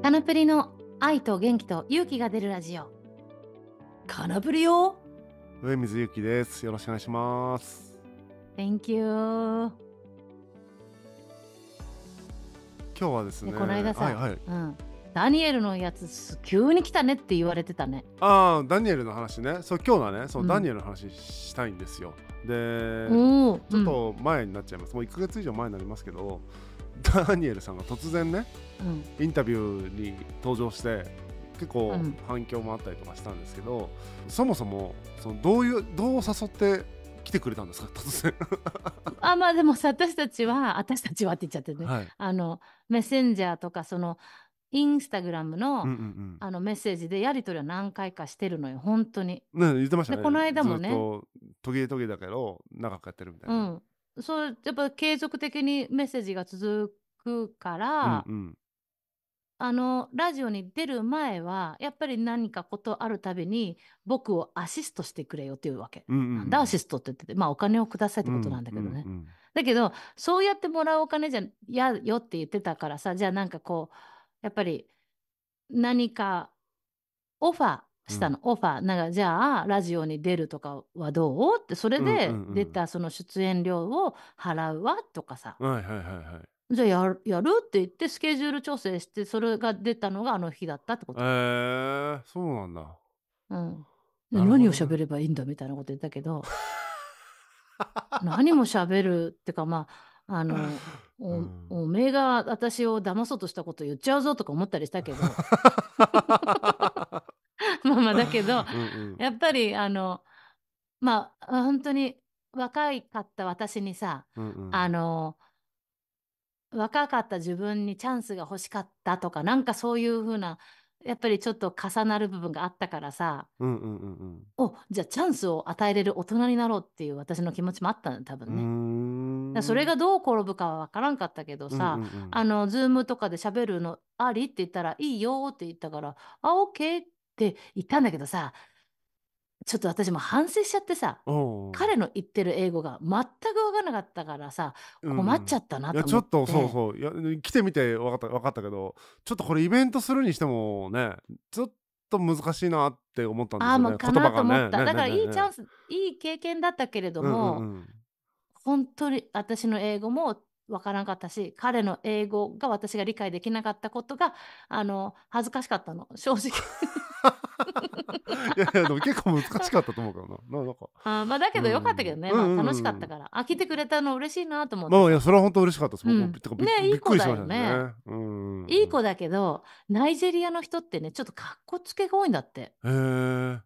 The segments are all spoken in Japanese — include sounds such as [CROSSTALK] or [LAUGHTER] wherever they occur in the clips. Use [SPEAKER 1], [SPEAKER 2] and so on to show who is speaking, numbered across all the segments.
[SPEAKER 1] カナプリの愛と元気と勇気が出るラジオカナプリよ
[SPEAKER 2] 上水ゆきですよろしくお願いします
[SPEAKER 1] Thank you 今
[SPEAKER 2] 日はですねこの間さ、はいはい、う
[SPEAKER 1] ん、ダニエルのやつ急に来たねって言われてたね
[SPEAKER 2] ああダニエルの話ねそう今日のねそう、うん、ダニエルの話したいんですよで、うん、ちょっと前になっちゃいますもう1か月以上前になりますけどダニエルさんが突然ねインタビューに登場して結構反響もあったりとかしたんですけど、うん、そもそもそのどういうどう誘って来てくれたんですか突然
[SPEAKER 1] [LAUGHS] あまあでもさ私たちは私たちはって言っちゃってね、はい、あのメッセンジャーとかそのインスタグラムのうんうんうん、あのメッセージでやり取りは何回かしてるのよ本当に、ね、言ってましたねこの間もね
[SPEAKER 2] 途切れ途切れだけど長くやってるみた
[SPEAKER 1] いな、うん、そうやっぱ継続的にメッセージが続くから、うんうん、あの、ラジオに出る前は、やっぱり何かことあるたびに、僕をアシストしてくれよっていうわけ。うんうんうん、なんだアシストって言ってて、まあお金をくださいってことなんだけどね。うんうんうん、だけど、そうやってもらうお金じゃ嫌よって言ってたからさ、じゃあなんかこう、やっぱり何かオファーしたの、うん、オファー。なんかじゃあ、ラジオに出るとかはどうって、それで出たその出演料を払うわとかさ。
[SPEAKER 2] うんうんうん、はいはいはいはい。
[SPEAKER 1] じゃあやるやるって言ってスケジュール調整してそれが出たのがあの日だったってこ
[SPEAKER 2] えへー、そうなんだ。
[SPEAKER 1] うん、何を喋ればいいんだみたいなこと言ったけど [LAUGHS] 何も喋るってかまああの [LAUGHS] うおん。おめえが私を騙そうとしたこと言っちゃうぞとか思ったりしたけど [LAUGHS] まあまあだけどうんうん。やっぱりあのまあ本当に若かった私にさうんうあの若かった自分にチャンスが欲しかったとか、なんかそういうふうな、やっぱりちょっと重なる部分があったからさ、
[SPEAKER 2] うんうんうんうん
[SPEAKER 1] お、じゃあチャンスを与えれる大人になろうっていう私の気持ちもあったんだ、多分ね。それがどう転ぶかは分からんかったけどさ、うんうんうんあの、ズームとかで喋るのありって言ったら、いいよって言ったから、あ、オッケーって言ったんだけどさ、ちょっと私も反省しちゃってさ、彼の言ってる英語が全く分からなかったからさ、困っちゃったないとやちょっとそう
[SPEAKER 2] そういや来てみて分かった分かったけどちょっとこれイベントするにしてもねちょっと難しいなって思ったんですああ、もうか言葉なとが思ねった。ねだからいいチャンス、
[SPEAKER 1] いい経験だったけれども、うんうんうん本当に私の英語もわからなかったし、彼の英語が私が理解できなかったことが、あの、恥ずかしかったの、正直。
[SPEAKER 2] いやいや、でも結構難しかったと思うからな。ななんか。
[SPEAKER 1] あまあ、だけどよかったけどね、うんまあ、楽しかったから。飽きてくれたの嬉しいなと思って。まあいや、
[SPEAKER 2] それは本当嬉しかったです。うんねいい子くりししだよね。うんうんいい
[SPEAKER 1] 子だけど、ナイジェリアの人ってね、ちょっとかっこつけが多いんだって。へ
[SPEAKER 2] え。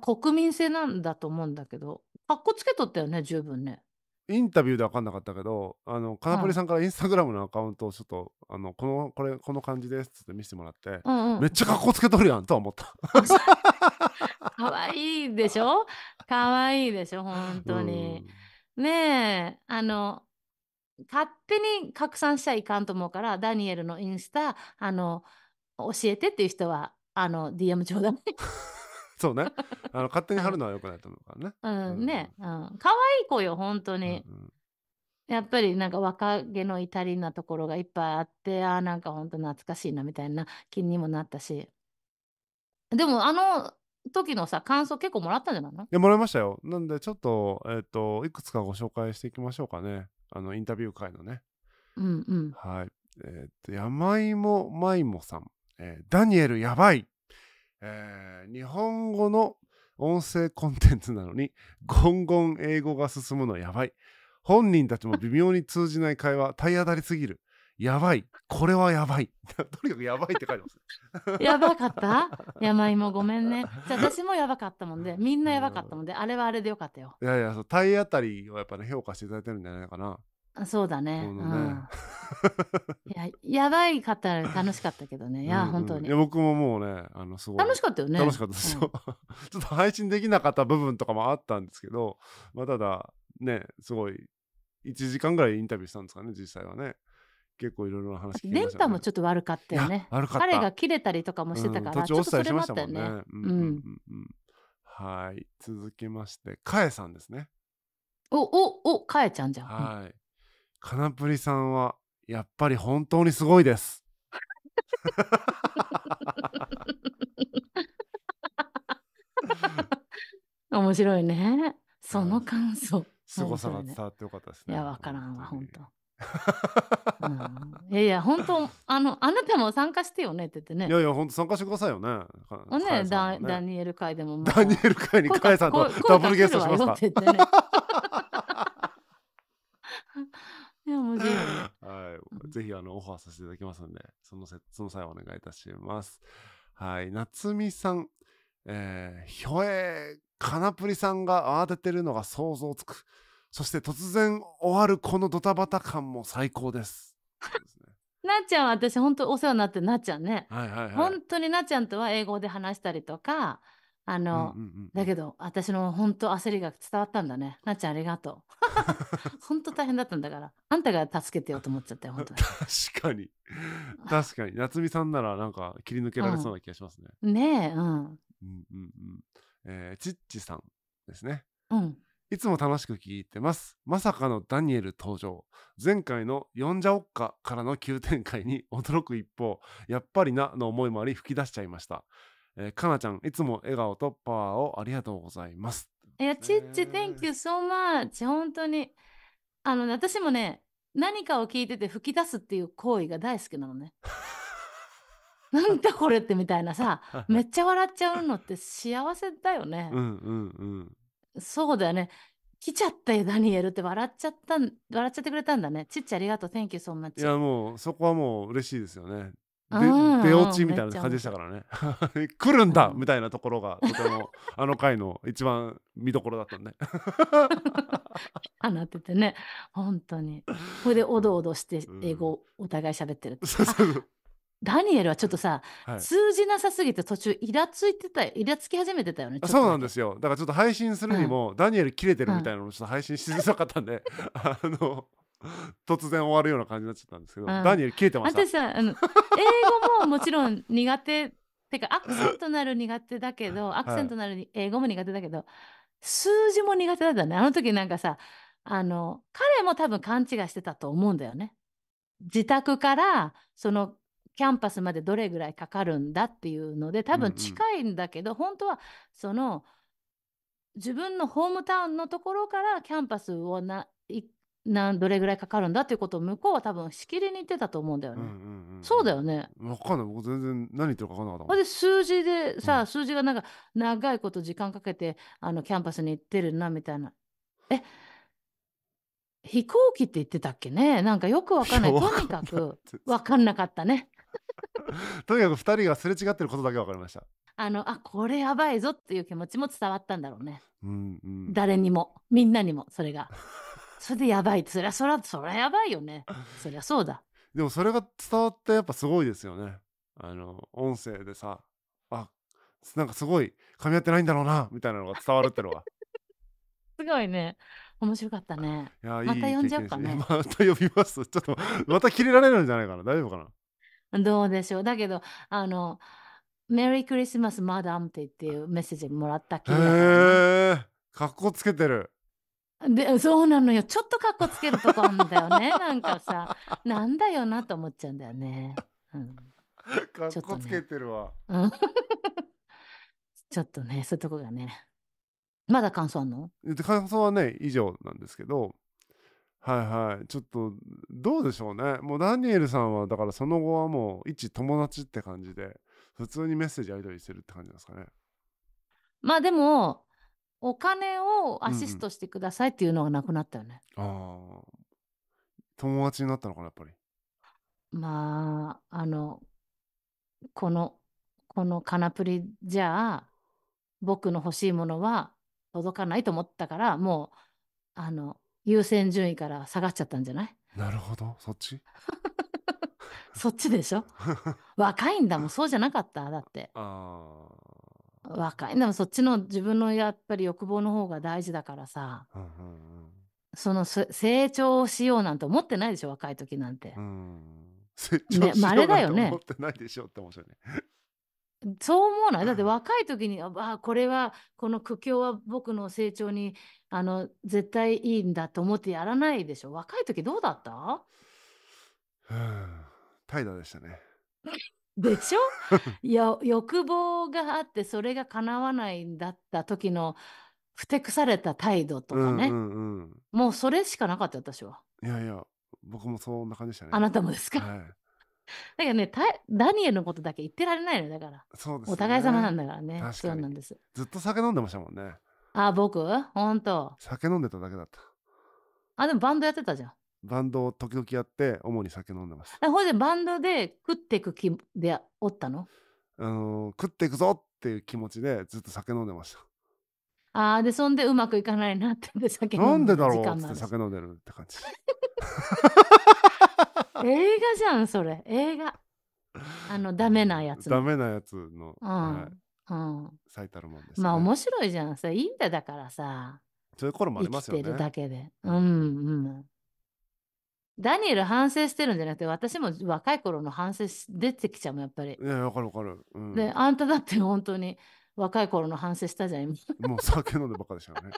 [SPEAKER 1] 国民性なんだと思うんだけど、かっこつけとったよね、十分ね。
[SPEAKER 2] インタビューで分かんなかったけど、あの、カナさんからインスタグラムのアカウントをちょっと、あの、この、これ、この感じですって見せてもらって、うんうん、めっちゃ格好つけとるやんとは思った。
[SPEAKER 1] [LAUGHS] かわいいでしょかわいいでしょ本当に。うん、ねえ、あの、勝手に拡散しちゃいかんと思うから、ダニエルのインスタ、あの、教えてっていう人は、あの、DM ちょうだい。
[SPEAKER 2] [LAUGHS] そうね。あの勝手に貼るのは良くないと思うからね。
[SPEAKER 1] うん、ね、うん、可愛い子よ、本当に。うんうんやっぱりなんか若気の至りなところがいっぱいあって、ああ、なんか本当懐かしいなみたいな気にもなったし。でもあの時のさ、感想結構もらったんじゃないのい
[SPEAKER 2] や、もらいましたよ。なんでちょっと、えっ、ー、と、いくつかご紹介していきましょうかね。あの、インタビュー会のね。うんうん。はい。えっ、ー、と、山芋まいもさん。えー、ダニエルやばいえー、日本語の音声コンテンツなのに [LAUGHS] ゴンゴン英語が進むのやばい本人たちも微妙に通じない会話体当たりすぎるやばいこれはやばい [LAUGHS] とにかくやばいって書いてま
[SPEAKER 1] す [LAUGHS] やばかった山芋ごめんねじゃあ私もやばかったもんでみんなやばかったもんで、うん、あれはあれでよかったよ
[SPEAKER 2] いやいやそう体当たりをやっぱね評価していただいてるんじゃないかな
[SPEAKER 1] そうだね。ね。うん、[LAUGHS] いや、やばいかったら楽しかったけどね。いや、本当いに。
[SPEAKER 2] や僕ももうねあのすごい楽しかったよね。楽しかったですよ。[LAUGHS] ちょっと配信できなかった部分とかもあったんですけど、まあ、ただねすごい1時間ぐらいインタビューしたんですかね実際はね結構いろいろな話聞きうました、ね、覇も
[SPEAKER 1] ちょっと悪かったよね悪かった彼が切れたりとかもしてたから、うん、途中おっと伝しましたもんね。うん
[SPEAKER 2] はい続きましてかえさんですね。
[SPEAKER 1] おおおかえちゃんじゃん。
[SPEAKER 2] はい、かなぷりさんはやっぱり本当にすごいです。
[SPEAKER 1] 面白いね。その感想。すごさが伝わってよかったですね。いや、わからんわ、本
[SPEAKER 2] 当。うん、
[SPEAKER 1] いやいや、本当、あの、あなたも参加してよねって言ってね。いやい
[SPEAKER 2] や、本当参加してくださいよね。ね、ねダダニエル会でもダニエル会にカエさんとダブルゲストしますか。
[SPEAKER 1] 面白いね。[LAUGHS]
[SPEAKER 2] はい。ぜひ、あの、オファーさせていただきますので、そのせ、その際お願いいたします。はい。夏美さん、えー、ひょえかなぷりさんが慌ててるのが想像つく。そして突然終わるこのドタバタ感も最高です。
[SPEAKER 1] [LAUGHS] なっちゃんは私本当お世話になってなっちゃんね。
[SPEAKER 2] はいはいはい。本
[SPEAKER 1] 当になっちゃんとは英語で話したりとか、あの、うんうんうん、だけど、私の本当焦りが伝わったんだね。なっちゃんありがとう。[LAUGHS] 本当大変だったんだから。あんたが助けてよと思っちゃったよ、本当に。
[SPEAKER 2] 確かに。確かに。夏美さんならなんか切り抜けられそうな気がしますね。うん、ねえ、うん。うんうんうん。えー、ちっちさんですね。うん。いつも楽しく聞いてます。まさかのダニエル登場。前回の呼んじゃおっかからの急展開に驚く一方、やっぱりなの思いもあり吹き出しちゃいました。えー、かなちゃん、いつも笑顔とパワーをありがとうございま
[SPEAKER 1] す。いや、ちっち、Thank you so much. 本当に。あの、私もね、何かを聞いてて吹き出すっていう行為が大好きなのね。なんだこれってみたいなさ、めっちゃ笑っちゃうのって幸せだよね。
[SPEAKER 2] うんうん
[SPEAKER 1] うん。そうだよね。来ちゃったよ、ダニエルって笑っちゃった、笑っちゃってくれたんだね。ちっちありがとう、Thank you so much. いや、
[SPEAKER 2] もう、そこはもう嬉しいですよね。
[SPEAKER 1] 出落ちみたいな感じでした
[SPEAKER 2] からね [LAUGHS] 来るんだみたいなところがとても [LAUGHS] あの回の一番見どころだったんで
[SPEAKER 1] 放っててね本当にこれでおどおどして英語お互い喋ってるって、うん、ダニエルはちょっとさ、はい、通じなさすぎて途中イラついてたイラつき始めてたよねそうな
[SPEAKER 2] んですよだからちょっと配信するにも、うん、ダニエル切れてるみたいなのをちょっと配信しづらかったんで、うん、あの突然終わるような感じになっちゃったんですけど、ダニエル消えてました私
[SPEAKER 1] さあの英語ももちろん苦手てかアクセントなる苦手だけど、アクセントなる英語も苦手だけど数字も苦手だったねあの時なんかさあの彼も多分勘違いしてたと思うんだよね。自宅からそのキャンパスまでどれぐらいかかるんだっていうので多分近いんだけど、うんうん、本当はその自分のホームタウンのところからキャンパスをな1なんどれぐらいかかるんだっていうことを向こうは多分しきりに言ってたと思うんだよね。うんうんうん、そうだよね。
[SPEAKER 2] 分かんない僕全然何言ってるか分かんなかったで
[SPEAKER 1] 数字でさ、うん、数字がなんか長いこと時間かけてあのキャンパスに行ってるなみたいな。え飛行機って言ってたっけねなんかよく分かんない [LAUGHS] とにかく分かんなかったね。
[SPEAKER 2] [LAUGHS] とにかく2人がすれ違ってることだけ分かりました。
[SPEAKER 1] あのあこれやばいぞっていう気持ちも伝わったんだろうね。
[SPEAKER 2] うんうん、
[SPEAKER 1] 誰にもみんなにもそれが。それでやばいそりゃそりゃそりゃやばいよね [LAUGHS] そりゃそうだ
[SPEAKER 2] でもそれが伝わってやっぱすごいですよねあの音声でさあなんかすごい噛み合ってないんだろうなみたいなのが伝わるってのは
[SPEAKER 1] [LAUGHS] すごいね面白かったねいやまた呼んじゃおうかね [LAUGHS] ま
[SPEAKER 2] た呼びますちょっとまた切れられるんじゃないかな大丈夫か
[SPEAKER 1] などうでしょうだけどあのメリークリスマスマダムって言っていうメッセージもらったっきへ
[SPEAKER 2] えかっこつけてる
[SPEAKER 1] でそうなのよちょっとかっこつけるとこあんだよねなんかさなんだよなと思っちゃうんだよね。うん、
[SPEAKER 2] かっこつけ
[SPEAKER 1] てるわ。ちょっとね、[LAUGHS] ね、そういうとこがねまだ感想あんの
[SPEAKER 2] 感想はね以上なんですけどはいはいちょっとどうでしょうねもうダニエルさんはだからその後はもう一友達って感じで普通にメッセージやり取りしてるって感じなんですかね。
[SPEAKER 1] まあでもお金をアシストしてくださいっていうのがなくなったよね。
[SPEAKER 2] ああ。友達になったのかな、やっぱり。
[SPEAKER 1] まあ、あの、この、このカナプリじゃあ、僕の欲しいものは届かないと思ったから、もう、あの、優先順位から下がっちゃったんじゃない
[SPEAKER 2] なるほど、そっち
[SPEAKER 1] [LAUGHS] そっちでしょ [LAUGHS] 若いんだもん、そうじゃなかった、だって。
[SPEAKER 2] ああ。若いでも
[SPEAKER 1] そっちの自分のやっぱり欲望の方が大事だからさ、うんうんうん、その成長しようなんて思ってないでしょ若い時なんて。うん
[SPEAKER 2] [LAUGHS] 成長しようなんて思ってないでしょって面白いね。
[SPEAKER 1] [LAUGHS] そう思わないだって若い時に、ああ、これは、この苦境は僕の成長に、あの、絶対いいんだと思ってやらないでしょ。若い時どうだったは
[SPEAKER 2] ん、怠惰でしたね。
[SPEAKER 1] でしょいや [LAUGHS] 欲望があってそれが叶わないんだった時のふてくされた態度とかね、うんうんうん、もうそれしかなかった私は
[SPEAKER 2] いやいや僕もそんな感じでしたねあなたもですか、はい、だ
[SPEAKER 1] けどねたダニエルのことだけ言ってられないのだから
[SPEAKER 2] そうです、ね、お互い様なん
[SPEAKER 1] だからねそう
[SPEAKER 2] なんですずっと酒飲んでましたもんね
[SPEAKER 1] あ僕本当
[SPEAKER 2] 酒飲んでただけだった
[SPEAKER 1] あでもバンドやってたじゃん
[SPEAKER 2] バンドを時々やって主に酒飲んでます
[SPEAKER 1] あほいでバンドで食っていく気でおったの
[SPEAKER 2] あの食っていくぞっていう気持ちでずっと酒飲んでました
[SPEAKER 1] ああ、でそんでうまくいかないなってんで酒飲なんでだろうっって酒
[SPEAKER 2] 飲んでるって感じ
[SPEAKER 1] 映画じゃんそれ映画あのダメなやつ
[SPEAKER 2] ダメなやつの、うんはい
[SPEAKER 1] うん、最たるもんです、ね、まあ面白いじゃんさいいんだだからさそういう頃もありますよね生きてるだけでうんうんダニエル反省してるんじゃなくて私も若い頃の反省出てきちゃうもんやっぱり。
[SPEAKER 2] いやわかるわかる。うん、で
[SPEAKER 1] あんただって本当に若い頃の反省したじゃん今。
[SPEAKER 2] もう酒飲んでばっかでしたね。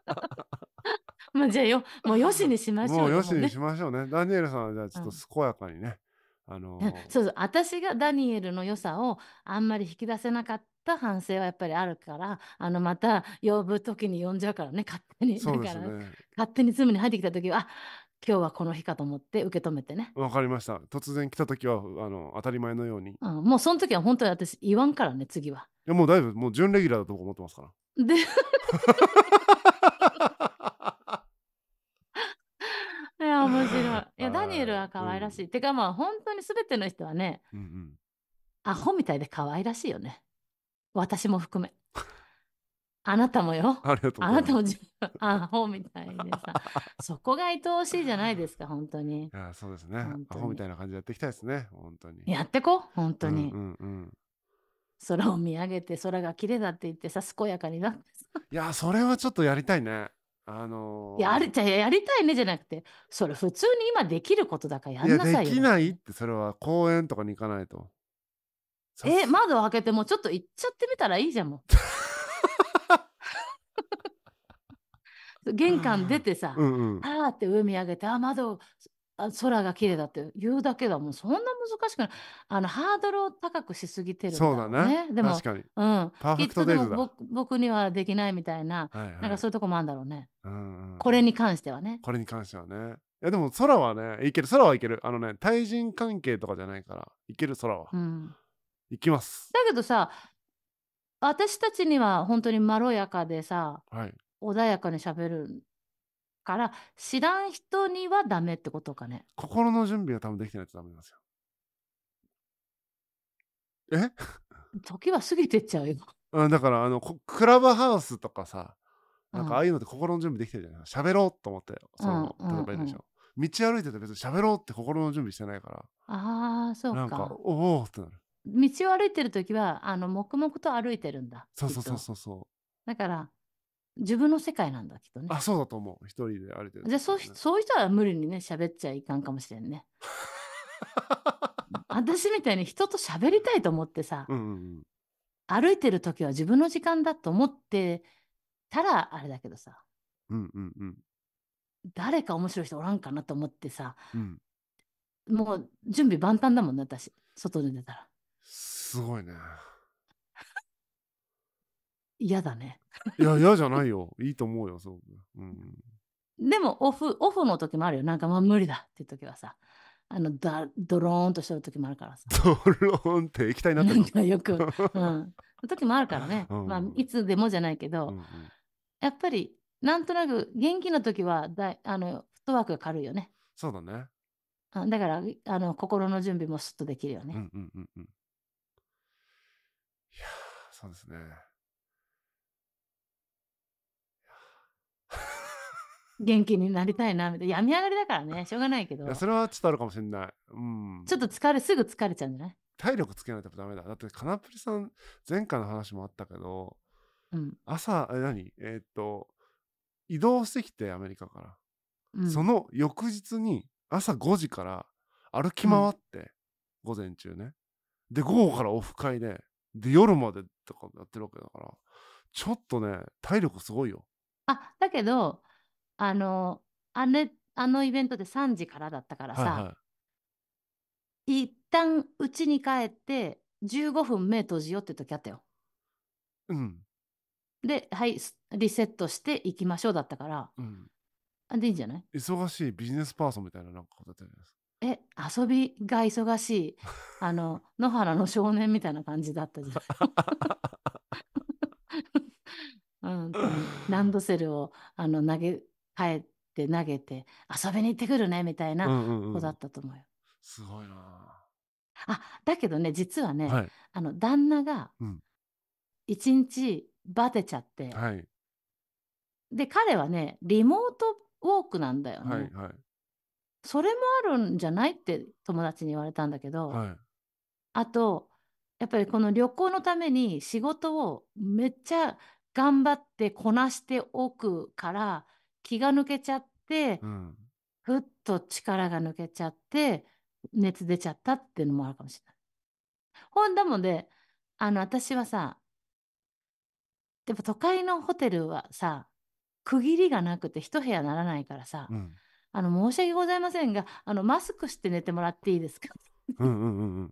[SPEAKER 1] [LAUGHS] まあじゃあよもうよしにしましょう、もうよしにし
[SPEAKER 2] ましょうね。ダニエルさんはじゃあちょっと健やかにね。うんあのー、[LAUGHS]
[SPEAKER 1] そうそう私がダニエルの良さをあんまり引き出せなかった反省はやっぱりあるから、あのまた呼ぶ時に呼んじゃうからね、勝手に。そうですね勝手にズームに入ってきた時は、今日はこの日かと思って受け止めてね。
[SPEAKER 2] わかりました。突然来た時はあの当たり前のように。
[SPEAKER 1] うん、もうその時は本当に私言わんからね、次は。
[SPEAKER 2] いやもうだいぶもう準レギュラーだと思ってますから。[LAUGHS] でい
[SPEAKER 1] や面白い。いやダニエルは可愛らしい。うん、てかまあ本当に全ての人はね、うんうん、アホみたいで可愛らしいよね。私も含め。あなたもよ。ありがとうあなたも自分、アホみたいでさ、[LAUGHS] そこが愛おしいじゃないですか、本当に。い
[SPEAKER 2] や、そうですね。アホみたいな感じでやっていきたいですね、本当に。やってこ、本当に。うんうん、うん、
[SPEAKER 1] 空を見上げて、空が綺麗だって言ってさ、健やかになって
[SPEAKER 2] いや、それはちょっとやりたいね。あのー、やる
[SPEAKER 1] じゃやりたいねじゃなくてそれ普通に今できることだからやんなさいよ、ね、いできない
[SPEAKER 2] ってそれは公園とかに行かないと
[SPEAKER 1] え、窓開けてもちょっと行っちゃってみたらいいじゃん、もう。玄関出てさ、うんうん、あーって上見上げて、あ、窓、あ空が綺麗だって言うだけだもんそんな難しくないあのハードルを高くしすぎてる、ね、そうだねでも確かに、うん、パーフェクトデーズだ僕にはできないみたいな、はいはい、なんかそういうとこもあるんだろうね、
[SPEAKER 2] うんうん、これに
[SPEAKER 1] 関してはね
[SPEAKER 2] これに関してはねいやでも空はねいける空はいけるあのね対人関係とかじゃないからいける空は、うん、いきます。
[SPEAKER 1] だけどさ、私たちには本当にまろやかでさ、はい、穏やかにしゃべるから知らん人にはダメってことかね
[SPEAKER 2] 心の準備は多分できてないとダメなんですよえ
[SPEAKER 1] [LAUGHS] 時は過ぎてっちゃうよ、
[SPEAKER 2] うん、だからあのクラブハウスとかさなんかああいうのって心の準備できてるじゃない喋、うん、ろうと思ってその、例えばいいでしょ、うん、道歩いてて別に喋ろうって心の準備してないから
[SPEAKER 1] ああそうかなんか
[SPEAKER 2] おおってなる
[SPEAKER 1] 道を歩いてる時はあの黙々と歩いてるんだそうそうそうそうそうだから自分の世界なんだきっ
[SPEAKER 2] とねあそうだと思う一人で歩いてる、ね、じゃあそう
[SPEAKER 1] そういう人は無理にね喋っちゃいかんかもしれんね [LAUGHS] 私みたいに人と喋りたいと思ってさ、うんうん、歩いてる時は自分の時間だと思ってたらあれだけどさ、
[SPEAKER 2] うんうんうん、
[SPEAKER 1] 誰か面白い人おらんかなと思ってさ、うん、もう準備万端だもんね私外で出たら。
[SPEAKER 2] すごいね。
[SPEAKER 1] 嫌だね。
[SPEAKER 2] いや、嫌じゃないよ。いいと思うよ、そう。うん、
[SPEAKER 1] でも、オフ、オフの時もあるよ。なんか、まあ、無理だっていう時はさ。あのだドローンとしてる時もあるからさ。
[SPEAKER 2] [LAUGHS] ドローンって液体になってる
[SPEAKER 1] よく、うん、時もあるからね、[LAUGHS] うん、まあ、いつでもじゃないけど、うんうん、やっぱりなんとなく元気な時はだあのフットワークが軽いよね。そうだね。だからあの心の準備もすっとできるよね。
[SPEAKER 2] うんうんうんうん、そうですね。
[SPEAKER 1] 元気になりたいなみたいな。病み上がりだからね、しょうがないけいど。や、それ
[SPEAKER 2] はちょっとあるかもしれない。うん。ょっと
[SPEAKER 1] 疲れ、すぐ疲れちゃうんじゃない
[SPEAKER 2] 体力つけないとダメだ。だって、カナプリさん、前回の話もあったけど、うん。朝、え何えーっと、移動してきて、アメリカから。うん、その翌日に朝5時から歩き回って、午前中ねで午後からオフ会でで夜までとかもやってるわけだからちょっとね体力すごいよ
[SPEAKER 1] あだけどあのああのイベントで3時からだったからさ、はいはい、一旦うちに帰って15分目閉じようって時あったよ。うん、ではいリセットしていきましょうだったから、うん、あでいいんじゃない
[SPEAKER 2] 忙しいビジネスパーソンみたいななんかことだったじゃないですか。
[SPEAKER 1] え、遊びが忙しい、あの、野原の少年みたいな感じだったじゃない。[LAUGHS] ん、ランドセルをあの投げ帰って投げて遊びに行ってくるねみたいな子だったと思うよ。すごいなあだけどね実はねはい。あの旦那が一日バテちゃってはい。で彼はねリモートウォークなんだよはいね。はい。それもあるんじゃないって友達に言われたんだけど、はい、あとやっぱりこの旅行のために仕事をめっちゃ頑張ってこなしておくから気が抜けちゃって、うん、ふっと力が抜けちゃって熱出ちゃったっていうのもあるかもしれない。ほんだもんであの私はさ都会のホテルはさ区切りがなくて一部屋ならないからさ、うんあの、申し訳ございませんが、あの、マスクして寝てもらっていいですか
[SPEAKER 2] うんうんうん、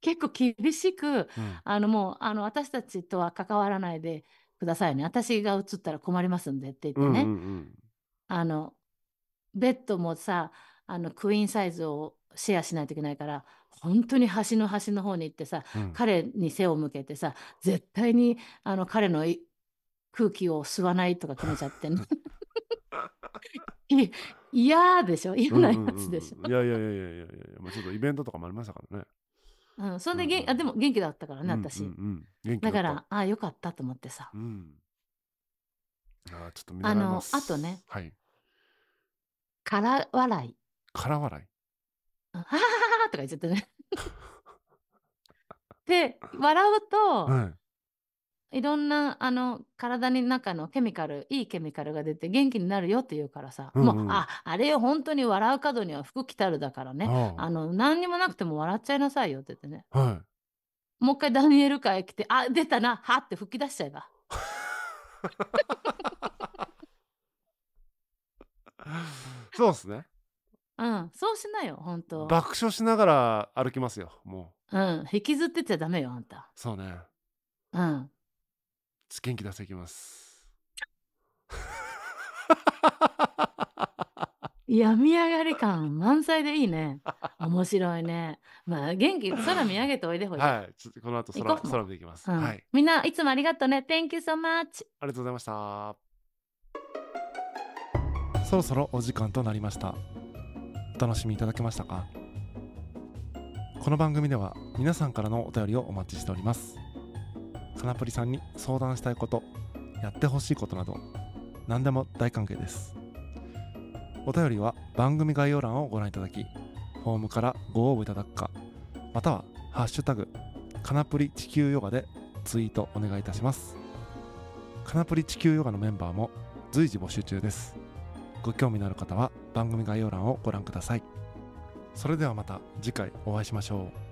[SPEAKER 1] 結構厳しく、うん、あの、もう、あの、私たちとは関わらないでくださいね。私がつったら困りますんでって言ってね。うんあの、ベッドもさ、あの、クイーンサイズをシェアしないといけないから、本当に端の端の方に行ってさ、うん、彼に背を向けてさ、絶対に、あの、彼の空気を吸わないとか決めちゃってね。[LAUGHS] 嫌でしょ嫌なやつでしょ、うんうん、いや
[SPEAKER 2] いやいやいやいやいや、まあ、ちょっとイベントとかもありましたからね。
[SPEAKER 1] うん、そんでげ、うん、あでも元気だったからね、私。う
[SPEAKER 2] んうん、だから、
[SPEAKER 1] ああ、よかったと思ってさ。うん、
[SPEAKER 2] ああ、ちょっと見あの、あとね、はい。
[SPEAKER 1] から笑い。から笑い。ははははとか言っちゃってね。[LAUGHS] で、笑うと、はい、いろんなあの体の中のケミカルいいケミカルが出て元気になるよって言うからさ、うんうん、もうああれよ本当に笑う角には服着たるだからねあの何にもなくても笑っちゃいなさいよって言ってね、はい、もう一回ダニエル会来てあ出たなはって吹き出しちゃえば。[LAUGHS] そうっすね。うん、そうしなよ、本当。爆
[SPEAKER 2] 笑しながら歩きますよ、も
[SPEAKER 1] う。うん、引きずってちゃダメよ、あんた。そうね。うん。
[SPEAKER 2] 元気出していきます。
[SPEAKER 1] [LAUGHS] 病み上がり感満載でいいね。面白いね。まあ元気空見上げておいでほしい。はい。
[SPEAKER 2] ちょっとこの後空空でいきます、うん、は
[SPEAKER 1] い。みんないつもありがとうね。Thank you so much。
[SPEAKER 2] ありがとうございました。そろそろお時間となりました。お楽しみいただけましたか。この番組では皆さんからのお便りをお待ちしております。かなぽりさんに相談したいことやってほしいことなど何でも大歓迎ですお便りは番組概要欄をご覧いただきフォームからご応募いただくかまたは「ハッシュタグかなぷり地球ヨガ」でツイートお願いいたしますかなぷり地球ヨガのメンバーも随時募集中ですご興味のある方は番組概要欄をご覧くださいそれではまた次回お会いしましょう